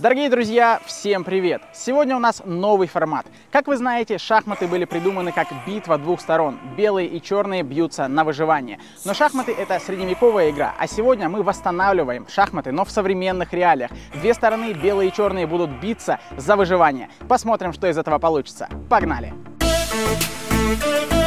Дорогие друзья, всем привет! Сегодня у нас новый формат. Как вы знаете, шахматы были придуманы как битва двух сторон. Белые и черные бьются на выживание. Но шахматы это средневековая игра, а сегодня мы восстанавливаем шахматы, но в современных реалиях. Две стороны, белые и черные, будут биться за выживание. Посмотрим, что из этого получится. Погнали! Погнали!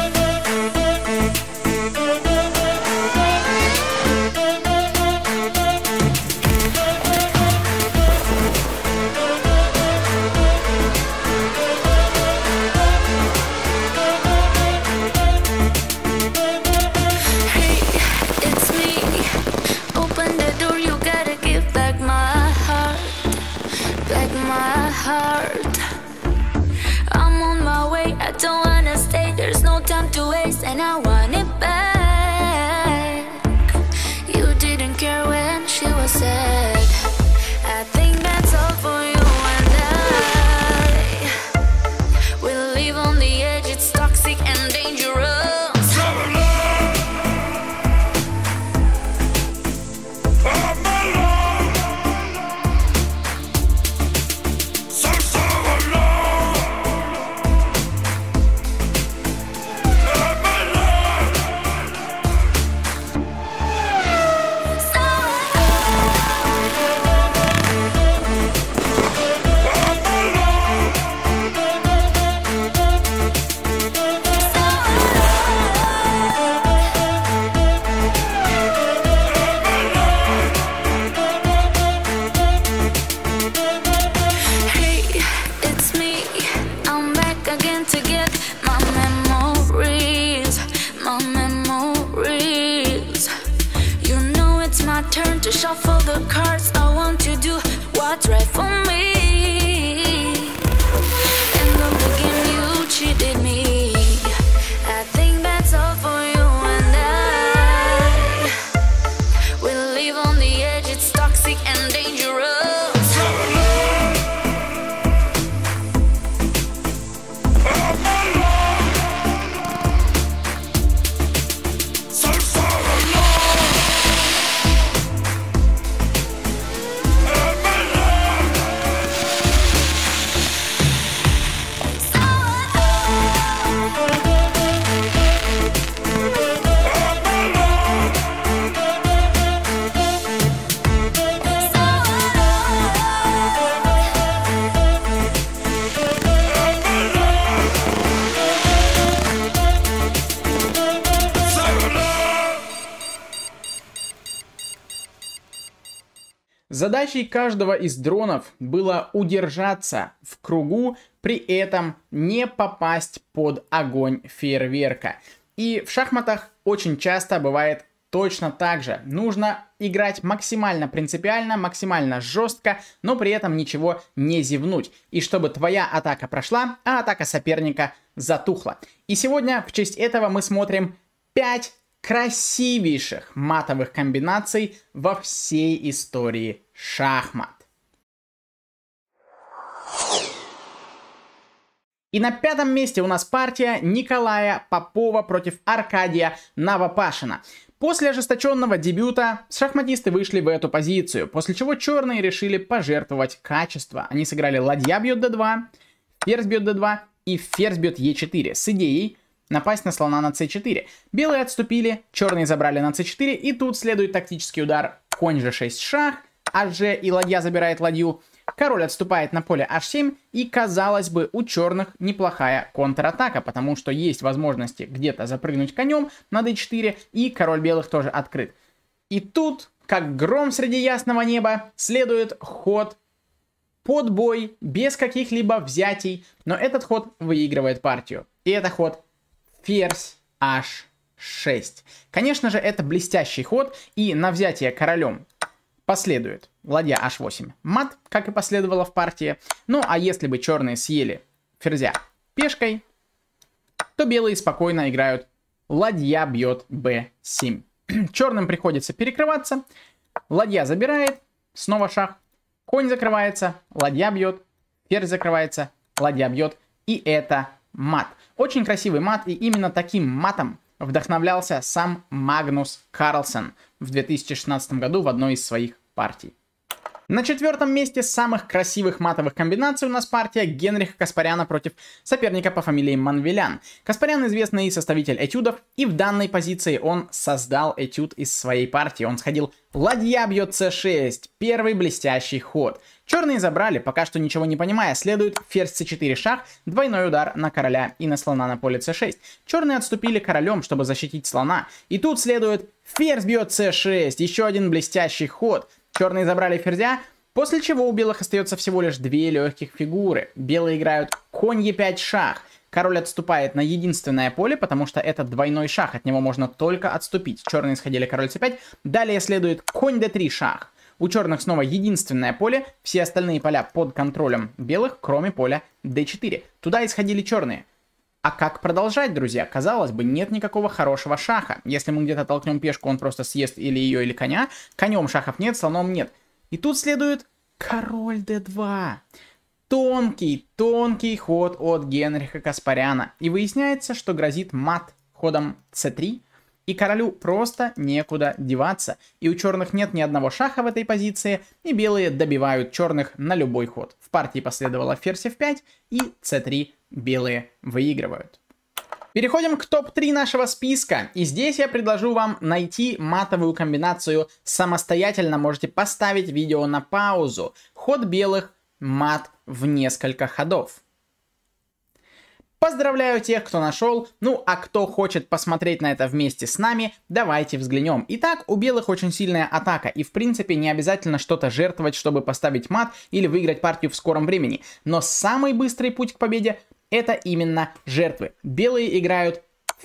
for the cards. I want to do what's right for me. Задачей каждого из дронов было удержаться в кругу, при этом не попасть под огонь фейерверка. И в шахматах очень часто бывает точно так же. Нужно играть максимально принципиально, максимально жестко, но при этом ничего не зевнуть. И чтобы твоя атака прошла, а атака соперника затухла. И сегодня в честь этого мы смотрим 5 красивейших матовых комбинаций во всей истории шахмат. И на пятом месте у нас партия Николая Попова против Аркадия Навопашина. После ожесточенного дебюта шахматисты вышли в эту позицию, после чего черные решили пожертвовать качество. Они сыграли ладья бьет d2, ферзь бьет d2 и ферзь бьет e4 с идеей, напасть на слона на c4. Белые отступили, черные забрали на c4, и тут следует тактический удар конь g6 шах, hg а и ладья забирает ладью. Король отступает на поле h7, и, казалось бы, у черных неплохая контратака, потому что есть возможности где-то запрыгнуть конем на d4, и король белых тоже открыт. И тут, как гром среди ясного неба, следует ход под бой, без каких-либо взятий, но этот ход выигрывает партию. И это ход ферзь h6. Конечно же, это блестящий ход, и на взятие королем последует ладья h8 мат, как и последовало в партии. Ну, а если бы черные съели ферзя пешкой, то белые спокойно играют ладья бьет b7. Черным приходится перекрываться, ладья забирает, снова шах, конь закрывается, ладья бьет, ферзь закрывается, ладья бьет, и это мат. Очень красивый мат, и именно таким матом вдохновлялся сам Магнус Карлсон в 2016 году в одной из своих партий. На четвертом месте самых красивых матовых комбинаций у нас партия Генриха Каспаряна против соперника по фамилии Манвелян. Каспарян известный составитель этюдов, и в данной позиции он создал этюд из своей партии. Он сходил «Ладья бьет c6», первый блестящий ход. Черные забрали, пока что ничего не понимая, следует ферзь c4 шах, двойной удар на короля и на слона на поле c6. Черные отступили королем, чтобы защитить слона, и тут следует ферзь бьет c6, еще один блестящий ход. Черные забрали ферзя, после чего у белых остается всего лишь две легких фигуры. Белые играют конь e5 шах. Король отступает на единственное поле, потому что это двойной шах, от него можно только отступить. Черные сходили король c5, далее следует конь d3 шах. У черных снова единственное поле, все остальные поля под контролем белых, кроме поля d4. Туда исходили черные. А как продолжать, друзья? Казалось бы, нет никакого хорошего шаха. Если мы где-то толкнем пешку, он просто съест или ее, или коня. Конем шахов нет, слоном нет. И тут следует король d2. Тонкий, тонкий ход от Генриха Каспаряна. И выясняется, что грозит мат ходом c3. И королю просто некуда деваться. И у черных нет ни одного шаха в этой позиции, и белые добивают черных на любой ход партии последовало ферзь f5 и c3 белые выигрывают. Переходим к топ-3 нашего списка, и здесь я предложу вам найти матовую комбинацию самостоятельно, можете поставить видео на паузу. Ход белых, мат в несколько ходов. Поздравляю тех, кто нашел. Ну, а кто хочет посмотреть на это вместе с нами, давайте взглянем. Итак, у белых очень сильная атака, и в принципе не обязательно что-то жертвовать, чтобы поставить мат или выиграть партию в скором времени. Но самый быстрый путь к победе это именно жертвы. Белые играют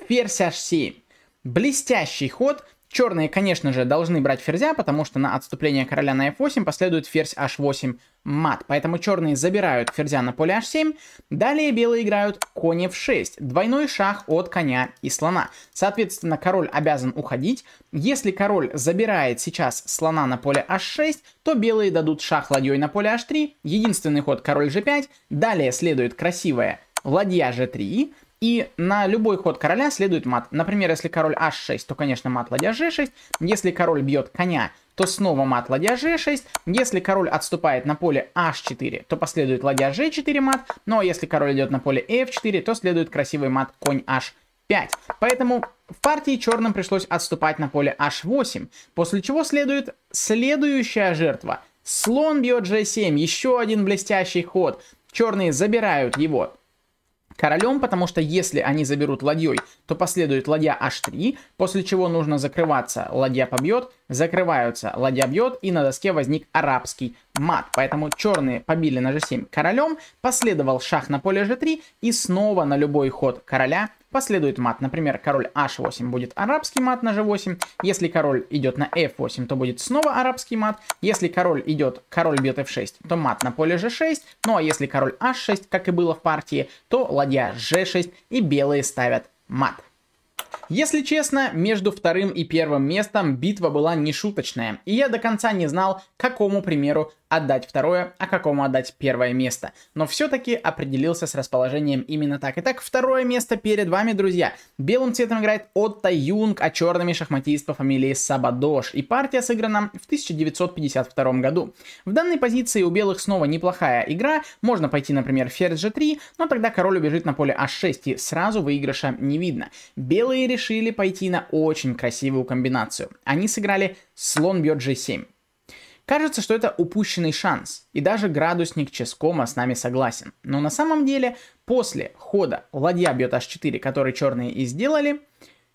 ферзь h7. Блестящий ход, Черные, конечно же, должны брать ферзя, потому что на отступление короля на f8 последует ферзь h8 мат. Поэтому черные забирают ферзя на поле h7. Далее белые играют конь f6. Двойной шах от коня и слона. Соответственно, король обязан уходить. Если король забирает сейчас слона на поле h6, то белые дадут шах ладьей на поле h3. Единственный ход король g5. Далее следует красивая ладья g3. И на любой ход короля следует мат. Например, если король h6, то, конечно, мат ладья g6. Если король бьет коня, то снова мат ладья g6. Если король отступает на поле h4, то последует ладья g4 мат. Но если король идет на поле f4, то следует красивый мат конь h5. Поэтому в партии черным пришлось отступать на поле h8. После чего следует следующая жертва. Слон бьет g7, еще один блестящий ход. Черные забирают его королем, потому что если они заберут ладьей, то последует ладья h3, после чего нужно закрываться, ладья побьет, закрываются, ладья бьет, и на доске возник арабский мат. Поэтому черные побили на g7 королем, последовал шах на поле g3, и снова на любой ход короля Последует мат, например, король h8 будет арабский мат на g8. Если король идет на f8, то будет снова арабский мат. Если король идет, король бьет f6, то мат на поле g6. Ну а если король h6, как и было в партии, то ладья g6 и белые ставят мат. Если честно, между вторым и первым местом битва была нешуточная, и я до конца не знал, к какому примеру отдать второе, а какому отдать первое место. Но все-таки определился с расположением именно так. Итак, второе место перед вами, друзья. Белым цветом играет Отто Юнг, а черными шахматист по фамилии Сабадош. И партия сыграна в 1952 году. В данной позиции у белых снова неплохая игра. Можно пойти, например, ферзь g3, но тогда король убежит на поле h6 а и сразу выигрыша не видно. Белые решили пойти на очень красивую комбинацию. Они сыграли слон бьет g7. Кажется, что это упущенный шанс, и даже градусник Ческома с нами согласен. Но на самом деле, после хода ладья бьет h4, который черные и сделали,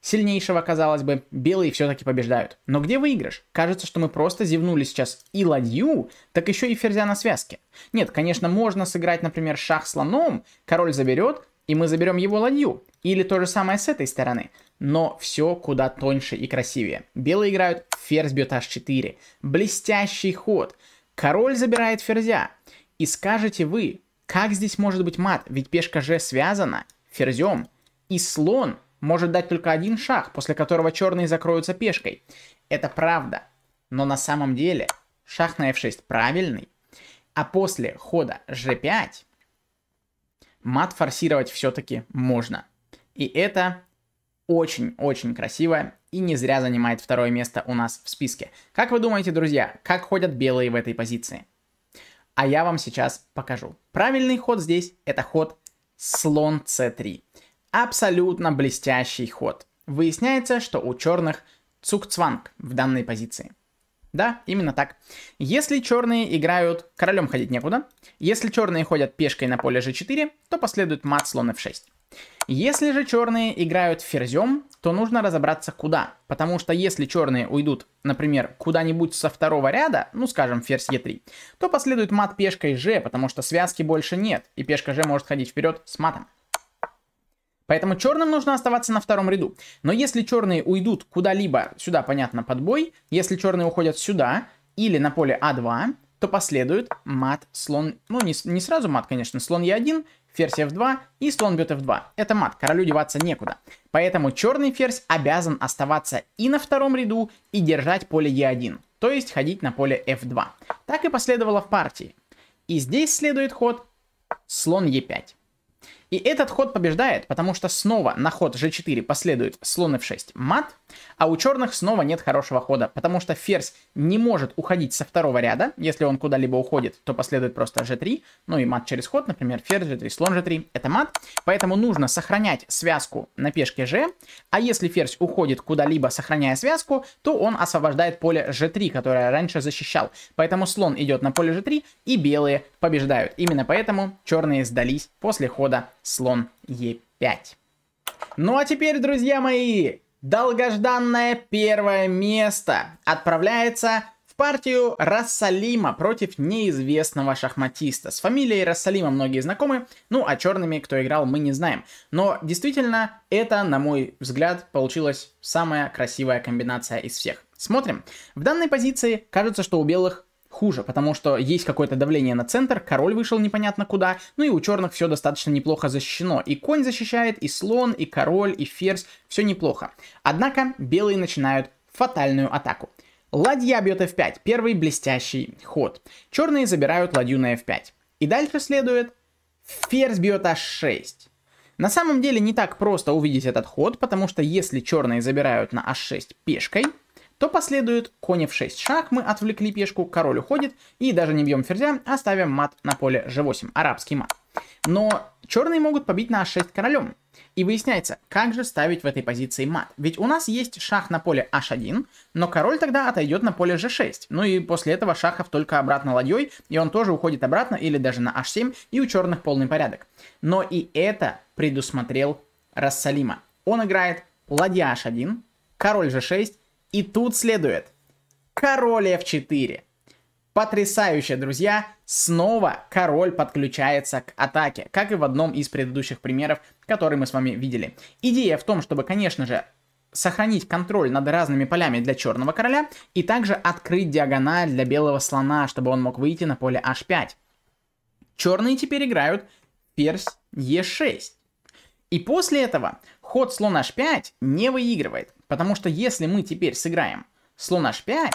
сильнейшего, казалось бы, белые все-таки побеждают. Но где выигрыш? Кажется, что мы просто зевнули сейчас и ладью, так еще и ферзя на связке. Нет, конечно, можно сыграть, например, шах слоном, король заберет, и мы заберем его ладью. Или то же самое с этой стороны, но все куда тоньше и красивее. Белые играют, ферзь бьет h4. Блестящий ход. Король забирает ферзя. И скажете вы, как здесь может быть мат, ведь пешка же связана ферзем. И слон может дать только один шаг, после которого черные закроются пешкой. Это правда. Но на самом деле шах на f6 правильный. А после хода g5 мат форсировать все-таки можно. И это очень-очень красиво и не зря занимает второе место у нас в списке. Как вы думаете, друзья, как ходят белые в этой позиции? А я вам сейчас покажу. Правильный ход здесь это ход слон c3. Абсолютно блестящий ход. Выясняется, что у черных цукцванг в данной позиции. Да, именно так. Если черные играют... Королем ходить некуда. Если черные ходят пешкой на поле g4, то последует мат слон f6. Если же черные играют ферзем, то нужно разобраться куда. Потому что если черные уйдут, например, куда-нибудь со второго ряда, ну скажем ферзь e3, то последует мат пешкой g, потому что связки больше нет, и пешка g может ходить вперед с матом. Поэтому черным нужно оставаться на втором ряду. Но если черные уйдут куда-либо, сюда, понятно, под бой, если черные уходят сюда или на поле А2, то последует мат, слон, ну не, не сразу мат, конечно, слон Е1, ферзь F2 и слон бьет F2. Это мат, королю деваться некуда. Поэтому черный ферзь обязан оставаться и на втором ряду, и держать поле Е1, то есть ходить на поле F2. Так и последовало в партии. И здесь следует ход слон Е5. И этот ход побеждает, потому что снова на ход g4 последует слон f6 мат, а у черных снова нет хорошего хода, потому что ферзь не может уходить со второго ряда. Если он куда-либо уходит, то последует просто g3, ну и мат через ход, например, ферзь g3, слон g3, это мат. Поэтому нужно сохранять связку на пешке g, а если ферзь уходит куда-либо, сохраняя связку, то он освобождает поле g3, которое раньше защищал. Поэтому слон идет на поле g3, и белые побеждают. Именно поэтому черные сдались после хода слон Е5. Ну а теперь, друзья мои, долгожданное первое место отправляется в партию Рассалима против неизвестного шахматиста. С фамилией Рассалима многие знакомы, ну а черными, кто играл, мы не знаем. Но действительно, это, на мой взгляд, получилась самая красивая комбинация из всех. Смотрим. В данной позиции кажется, что у белых хуже, потому что есть какое-то давление на центр, король вышел непонятно куда, ну и у черных все достаточно неплохо защищено. И конь защищает, и слон, и король, и ферзь, все неплохо. Однако белые начинают фатальную атаку. Ладья бьет f5, первый блестящий ход. Черные забирают ладью на f5. И дальше следует ферзь бьет h6. На самом деле не так просто увидеть этот ход, потому что если черные забирают на h6 пешкой, то последует конь в 6 шаг, мы отвлекли пешку, король уходит, и даже не бьем ферзя, оставим мат на поле g8, арабский мат. Но черные могут побить на а6 королем. И выясняется, как же ставить в этой позиции мат. Ведь у нас есть шах на поле h1, но король тогда отойдет на поле g6. Ну и после этого шахов только обратно ладьей, и он тоже уходит обратно или даже на h7, и у черных полный порядок. Но и это предусмотрел Рассалима. Он играет ладья h1, король g6 и тут следует король f4. Потрясающе, друзья. Снова король подключается к атаке, как и в одном из предыдущих примеров, которые мы с вами видели. Идея в том, чтобы, конечно же, сохранить контроль над разными полями для черного короля и также открыть диагональ для белого слона, чтобы он мог выйти на поле h5. Черные теперь играют ферзь e6. И после этого ход слон h5 не выигрывает. Потому что если мы теперь сыграем слон h5,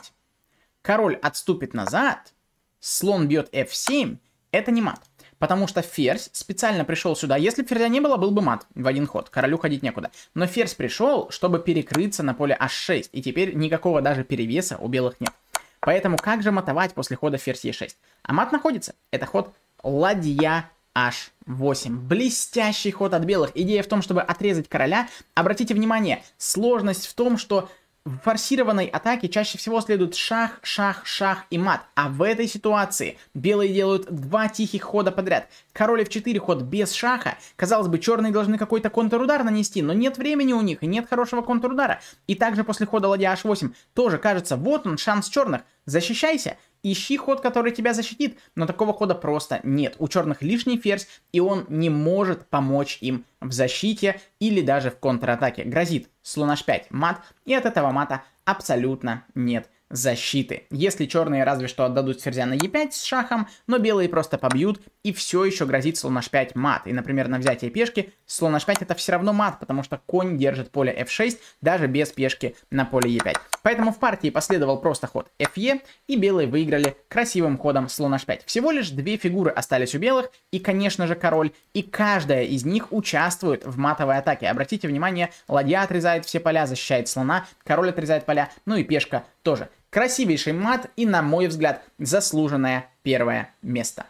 король отступит назад, слон бьет f7, это не мат. Потому что ферзь специально пришел сюда. Если ферзя не было, был бы мат в один ход. Королю ходить некуда. Но ферзь пришел, чтобы перекрыться на поле h6. И теперь никакого даже перевеса у белых нет. Поэтому как же матовать после хода ферзь e6? А мат находится. Это ход ладья h 8. Блестящий ход от белых. Идея в том, чтобы отрезать короля. Обратите внимание, сложность в том, что в форсированной атаке чаще всего следует шах, шах, шах и мат. А в этой ситуации белые делают два тихих хода подряд. Король f4 ход без шаха. Казалось бы, черные должны какой-то контрудар нанести, но нет времени у них и нет хорошего контрудара. И также после хода ладья h8 тоже кажется, вот он, шанс черных. Защищайся, Ищи ход, который тебя защитит, но такого хода просто нет. У черных лишний ферзь, и он не может помочь им в защите или даже в контратаке. Грозит слон h5 мат, и от этого мата абсолютно нет защиты. Если черные разве что отдадут ферзя на e5 с шахом, но белые просто побьют, и все еще грозит слон h5 мат. И, например, на взятие пешки слон h5 это все равно мат, потому что конь держит поле f6 даже без пешки на поле e5. Поэтому в партии последовал просто ход fe, и белые выиграли красивым ходом слон h5. Всего лишь две фигуры остались у белых, и, конечно же, король, и каждая из них участвует в матовой атаке. Обратите внимание, ладья отрезает все поля, защищает слона, король отрезает поля, ну и пешка тоже. Красивейший мат и, на мой взгляд, заслуженное первое место.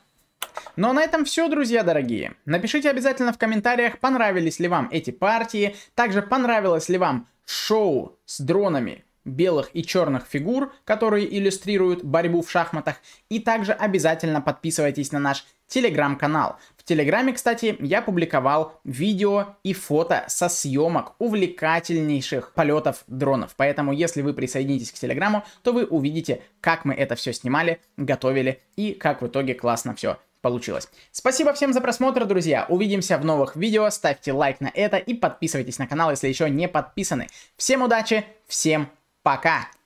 Но ну, а на этом все, друзья дорогие. Напишите обязательно в комментариях, понравились ли вам эти партии, также понравилось ли вам шоу с дронами белых и черных фигур, которые иллюстрируют борьбу в шахматах, и также обязательно подписывайтесь на наш телеграм-канал, Телеграме, кстати, я публиковал видео и фото со съемок увлекательнейших полетов дронов. Поэтому, если вы присоединитесь к Телеграму, то вы увидите, как мы это все снимали, готовили и как в итоге классно все получилось. Спасибо всем за просмотр, друзья. Увидимся в новых видео. Ставьте лайк на это и подписывайтесь на канал, если еще не подписаны. Всем удачи, всем пока!